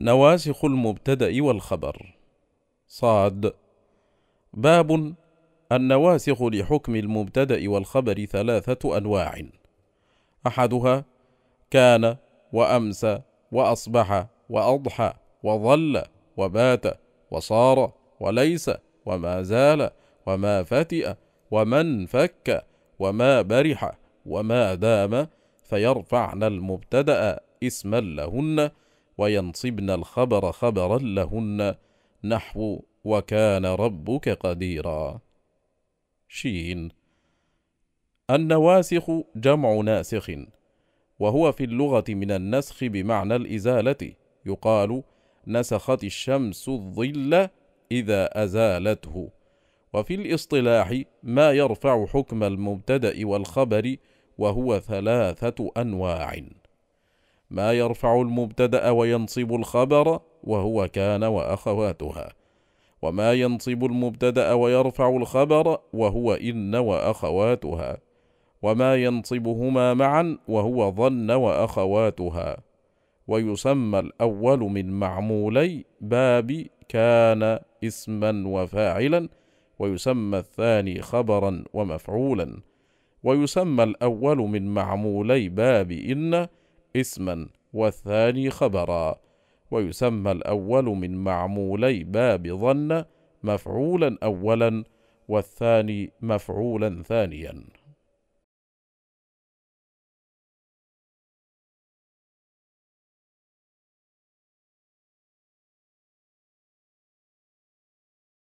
نواسخ المبتدأ والخبر صاد باب النواسخ لحكم المبتدأ والخبر ثلاثة أنواع أحدها كان وأمسى وأصبح وأضحى وظل وبات وصار وليس وما زال وما فتئ ومن فك وما برح وما دام فيرفعن المبتدأ اسما لهن وينصبن الخبر خبرا لهن نحو وكان ربك قديرا شين النواسخ جمع ناسخ وهو في اللغة من النسخ بمعنى الإزالة يقال نسخت الشمس الظل إذا أزالته وفي الاصطلاح ما يرفع حكم المبتدأ والخبر وهو ثلاثة أنواع ما يرفع المبتدا وينصب الخبر وهو كان واخواتها وما ينصب المبتدا ويرفع الخبر وهو ان واخواتها وما ينصبهما معا وهو ظن واخواتها ويسمى الاول من معمولي باب كان اسما وفاعلا ويسمى الثاني خبرا ومفعولا ويسمى الاول من معمولي باب ان اسما والثاني خبرا ويسمى الأول من معمولي باب ظن مفعولا أولا والثاني مفعولا ثانيا